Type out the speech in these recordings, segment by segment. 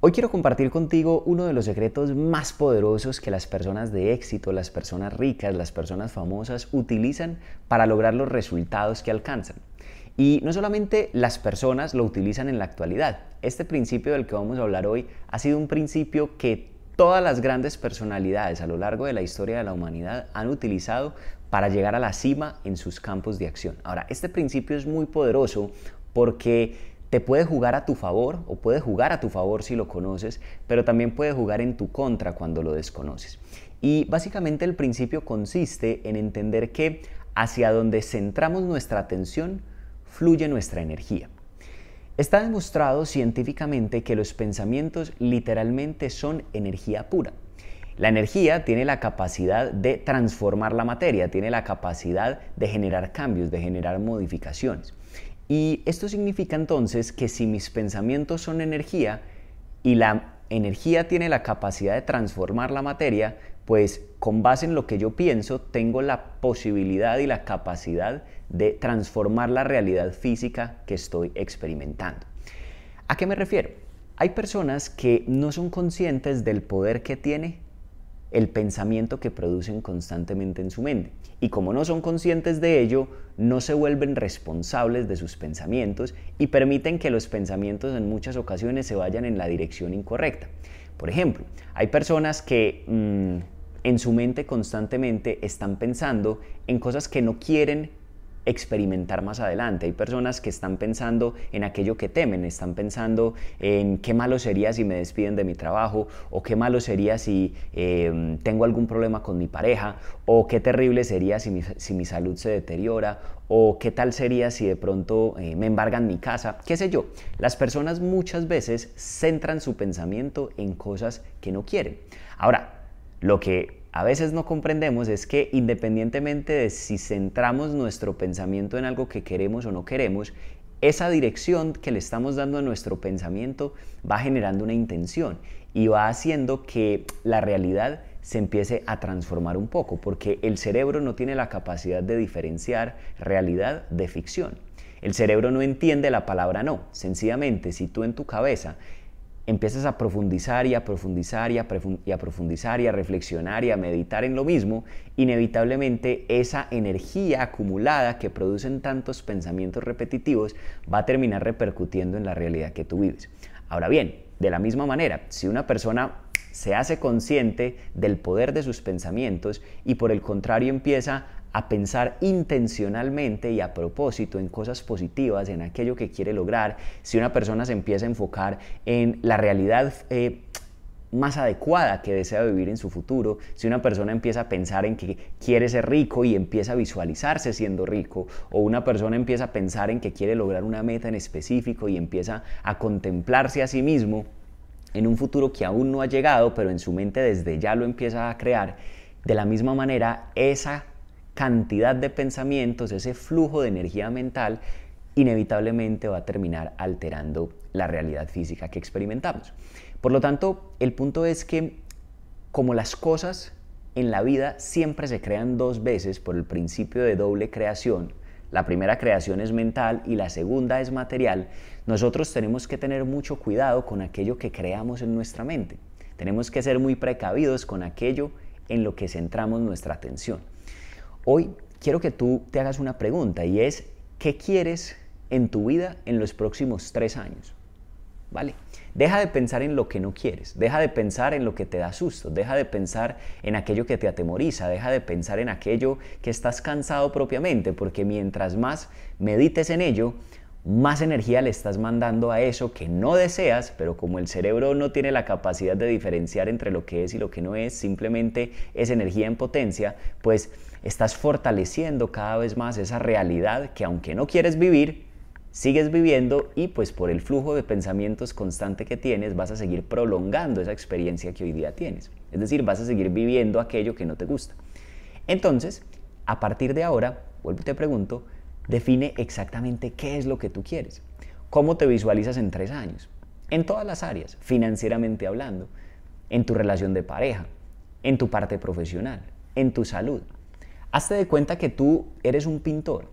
Hoy quiero compartir contigo uno de los secretos más poderosos que las personas de éxito, las personas ricas, las personas famosas utilizan para lograr los resultados que alcanzan. Y no solamente las personas lo utilizan en la actualidad. Este principio del que vamos a hablar hoy ha sido un principio que todas las grandes personalidades a lo largo de la historia de la humanidad han utilizado para llegar a la cima en sus campos de acción. Ahora, este principio es muy poderoso porque te puede jugar a tu favor o puede jugar a tu favor si lo conoces, pero también puede jugar en tu contra cuando lo desconoces. Y básicamente el principio consiste en entender que hacia donde centramos nuestra atención fluye nuestra energía. Está demostrado científicamente que los pensamientos literalmente son energía pura. La energía tiene la capacidad de transformar la materia, tiene la capacidad de generar cambios, de generar modificaciones. Y esto significa entonces que si mis pensamientos son energía y la energía tiene la capacidad de transformar la materia, pues con base en lo que yo pienso tengo la posibilidad y la capacidad de transformar la realidad física que estoy experimentando. ¿A qué me refiero? Hay personas que no son conscientes del poder que tiene el pensamiento que producen constantemente en su mente. Y como no son conscientes de ello, no se vuelven responsables de sus pensamientos y permiten que los pensamientos en muchas ocasiones se vayan en la dirección incorrecta. Por ejemplo, hay personas que mm, en su mente constantemente están pensando en cosas que no quieren experimentar más adelante. Hay personas que están pensando en aquello que temen, están pensando en qué malo sería si me despiden de mi trabajo, o qué malo sería si em, tengo algún problema con mi pareja, o qué terrible sería si mi, salud se deteriora, o qué tal sería si de pronto eh, me embargan mi casa, qué sé yo. Las personas muchas veces centran su pensamiento en cosas que no quieren. Ahora, lo que a veces no comprendemos es que independientemente de si centramos nuestro pensamiento en algo que queremos o no queremos, esa dirección que le estamos dando a nuestro pensamiento va generando una intención y va haciendo que la realidad se empiece a transformar un poco, porque el cerebro no tiene la capacidad de diferenciar realidad de ficción. El cerebro no entiende la palabra no. Sencillamente, si tú en tu cabeza empiezas a profundizar y a profundizar y a, profundizar y a reflexionar y a meditar en lo mismo, inevitablemente esa energía acumulada que producen tantos pensamientos repetitivos va a terminar repercutiendo en la realidad que tú vives. Ahora bien, de la misma manera, si una persona se hace consciente del poder de sus pensamientos y por el contrario empieza a pensar intencionalmente y a propósito en cosas positivas, en aquello que quiere lograr, si una persona se empieza a enfocar en la realidad eh, más adecuada que desea vivir en su futuro, si una persona empieza a pensar en que quiere ser rico y empieza a visualizarse siendo rico, o una persona empieza a pensar en que quiere lograr una meta en específico y empieza a contemplarse a sí mismo en un futuro que aún no ha llegado, pero en su mente desde ya lo empieza a crear, de la misma manera esa cantidad de pensamientos, ese flujo de energía mental, inevitablemente va a terminar alterando la realidad física que experimentamos. Por lo tanto, el punto es que como las cosas en la vida siempre se crean dos veces por el principio de doble creación, la primera creación es mental y la segunda es material, nosotros tenemos que tener mucho cuidado con aquello que creamos en nuestra mente. Tenemos que ser muy precavidos con aquello en lo que centramos nuestra atención. Hoy quiero que tú te hagas una pregunta y es, ¿qué quieres en tu vida en los próximos tres años? ¿Vale? Deja de pensar en lo que no quieres, deja de pensar en lo que te da susto, deja de pensar en aquello que te atemoriza, deja de pensar en aquello que estás cansado propiamente, porque mientras más medites en ello, más energía le estás mandando a eso que no deseas, pero como el cerebro no tiene la capacidad de diferenciar entre lo que es y lo que no es, simplemente es energía en potencia, pues estás fortaleciendo cada vez más esa realidad que aunque no quieres vivir, sigues viviendo y pues por el flujo de pensamientos constante que tienes vas a seguir prolongando esa experiencia que hoy día tienes. Es decir, vas a seguir viviendo aquello que no te gusta. Entonces, a partir de ahora, vuelvo y te pregunto, define exactamente qué es lo que tú quieres. ¿Cómo te visualizas en tres años? En todas las áreas, financieramente hablando, en tu relación de pareja, en tu parte profesional, en tu salud, Hazte de cuenta que tú eres un pintor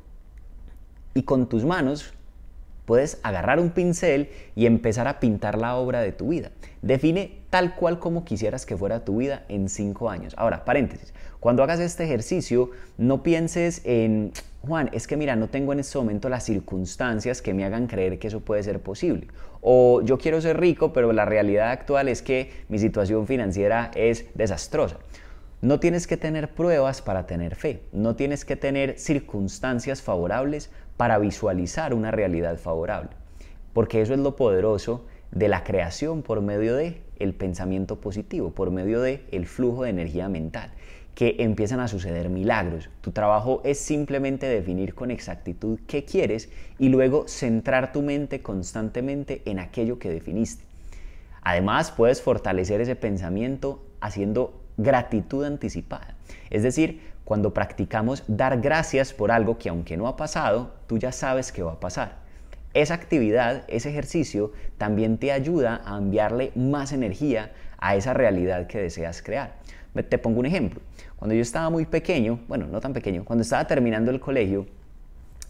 y con tus manos puedes agarrar un pincel y empezar a pintar la obra de tu vida. Define tal cual como quisieras que fuera tu vida en cinco años. Ahora, paréntesis, cuando hagas este ejercicio, no pienses en, Juan, es que mira, no tengo en este momento las circunstancias que me hagan creer que eso puede ser posible. O yo quiero ser rico, pero la realidad actual es que mi situación financiera es desastrosa. No tienes que tener pruebas para tener fe, no tienes que tener circunstancias favorables para visualizar una realidad favorable, porque eso es lo poderoso de la creación por medio de el pensamiento positivo, por medio de el flujo de energía mental, que empiezan a suceder milagros. Tu trabajo es simplemente definir con exactitud qué quieres y luego centrar tu mente constantemente en aquello que definiste. Además, puedes fortalecer ese pensamiento haciendo gratitud anticipada. Es decir, cuando practicamos dar gracias por algo que aunque no ha pasado, tú ya sabes que va a pasar. Esa actividad, ese ejercicio, también te ayuda a enviarle más energía a esa realidad que deseas crear. Te pongo un ejemplo. Cuando yo estaba muy pequeño, bueno, no tan pequeño, cuando estaba terminando el colegio,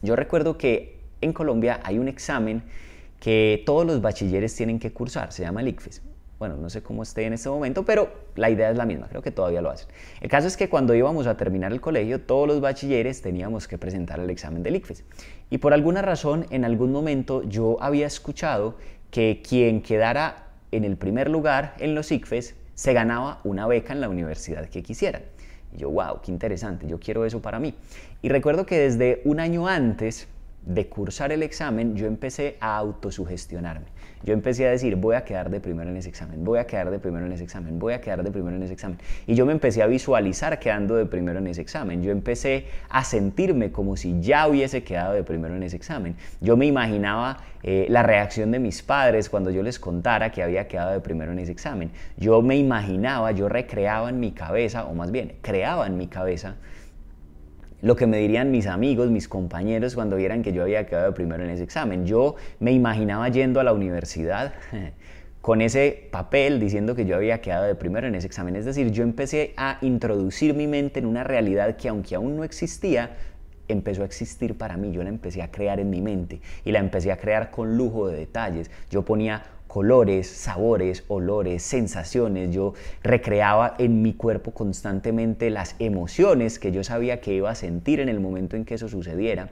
yo recuerdo que en Colombia hay un examen que todos los bachilleres tienen que cursar, se llama el ICFES. Bueno, no sé cómo esté en este momento, pero la idea es la misma, creo que todavía lo hacen. El caso es que cuando íbamos a terminar el colegio, todos los bachilleres teníamos que presentar el examen del ICFES. Y por alguna razón, en algún momento yo había escuchado que quien quedara en el primer lugar en los ICFES se ganaba una beca en la universidad que quisiera. Y yo, wow, qué interesante, yo quiero eso para mí. Y recuerdo que desde un año antes de cursar el examen, yo empecé a autosugestionarme yo empecé a decir, voy a quedar de primero en ese examen, voy a quedar de primero en ese examen, voy a quedar de primero en ese examen. Y yo me empecé a visualizar quedando de primero en ese examen. Yo empecé a sentirme como si ya hubiese quedado de primero en ese examen. Yo me imaginaba eh, la reacción de mis padres cuando yo les contara que había quedado de primero en ese examen. Yo me imaginaba, yo recreaba en mi cabeza, o más bien, creaba en mi cabeza lo que me dirían mis amigos, mis compañeros cuando vieran que yo había quedado primero en ese examen. Yo me imaginaba yendo a la universidad con ese papel diciendo que yo había quedado de primero en ese examen. Es decir, yo empecé a introducir mi mente en una realidad que aunque aún no existía, empezó a existir para mí, yo la empecé a crear en mi mente y la empecé a crear con lujo de detalles. Yo ponía colores, sabores, olores, sensaciones. Yo recreaba en mi cuerpo constantemente las emociones que yo sabía que iba a sentir en el momento en que eso sucediera.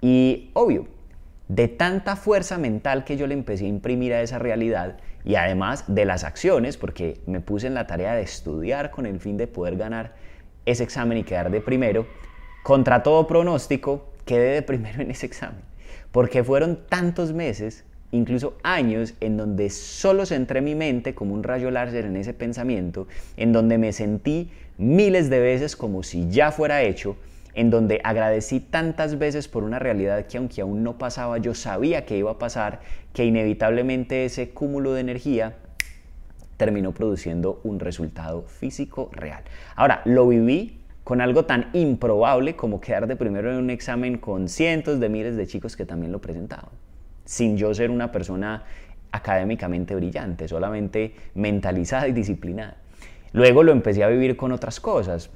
Y obvio, de tanta fuerza mental que yo le empecé a imprimir a esa realidad y además de las acciones, porque me puse en la tarea de estudiar con el fin de poder ganar ese examen y quedar de primero, contra todo pronóstico, quedé de primero en ese examen, porque fueron tantos meses incluso años en donde solo centré mi mente como un rayo láser en ese pensamiento, en donde me sentí miles de veces como si ya fuera hecho, en donde agradecí tantas veces por una realidad que aunque aún no pasaba, yo sabía que iba a pasar, que inevitablemente ese cúmulo de energía terminó produciendo un resultado físico real. Ahora, lo viví con algo tan improbable como quedar de primero en un examen con cientos de miles de chicos que también lo presentaban sin yo ser una persona académicamente brillante, solamente mentalizada y disciplinada. Luego lo empecé a vivir con otras cosas,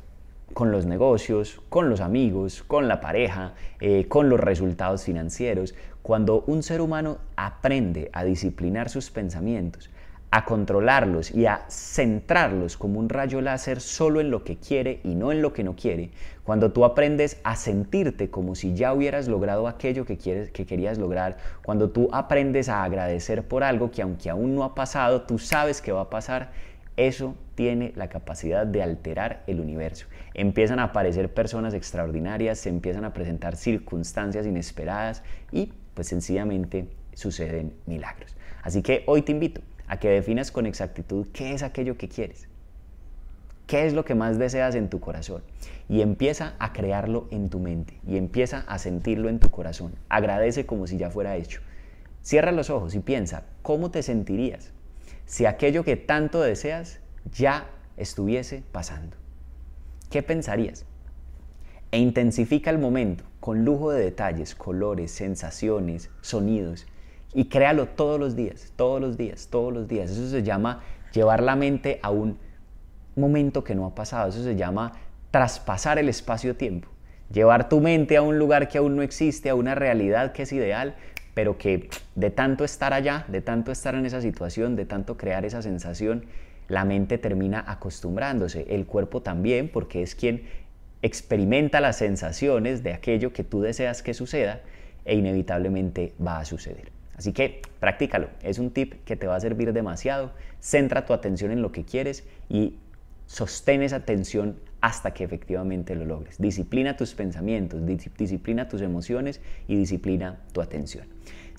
con los negocios, con los amigos, con la pareja, eh, con los resultados financieros. Cuando un ser humano aprende a disciplinar sus pensamientos, a controlarlos y a centrarlos como un rayo láser solo en lo que quiere y no en lo que no quiere, cuando tú aprendes a sentirte como si ya hubieras logrado aquello que, quieres, que querías lograr, cuando tú aprendes a agradecer por algo que aunque aún no ha pasado, tú sabes que va a pasar, eso tiene la capacidad de alterar el universo. Empiezan a aparecer personas extraordinarias, se empiezan a presentar circunstancias inesperadas y pues sencillamente suceden milagros. Así que hoy te invito a que definas con exactitud qué es aquello que quieres, qué es lo que más deseas en tu corazón y empieza a crearlo en tu mente y empieza a sentirlo en tu corazón. Agradece como si ya fuera hecho. Cierra los ojos y piensa, ¿cómo te sentirías si aquello que tanto deseas ya estuviese pasando? ¿Qué pensarías? E intensifica el momento con lujo de detalles, colores, sensaciones, sonidos y créalo todos los días, todos los días, todos los días. Eso se llama llevar la mente a un momento que no ha pasado. Eso se llama traspasar el espacio-tiempo. Llevar tu mente a un lugar que aún no existe, a una realidad que es ideal, pero que de tanto estar allá, de tanto estar en esa situación, de tanto crear esa sensación, la mente termina acostumbrándose. El cuerpo también, porque es quien experimenta las sensaciones de aquello que tú deseas que suceda e inevitablemente va a suceder. Así que practícalo, es un tip que te va a servir demasiado. Centra tu atención en lo que quieres y sostén esa atención hasta que efectivamente lo logres. Disciplina tus pensamientos, disciplina tus emociones y disciplina tu atención.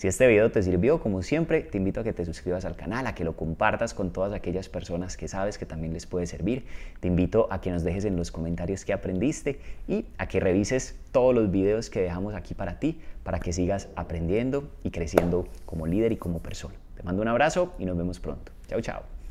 Si este video te sirvió, como siempre, te invito a que te suscribas al canal, a que lo compartas con todas aquellas personas que sabes que también les puede servir. Te invito a que nos dejes en los comentarios qué aprendiste y a que revises todos los videos que dejamos aquí para ti, para que sigas aprendiendo y creciendo como líder y como persona. Te mando un abrazo y nos vemos pronto. Chao, chao.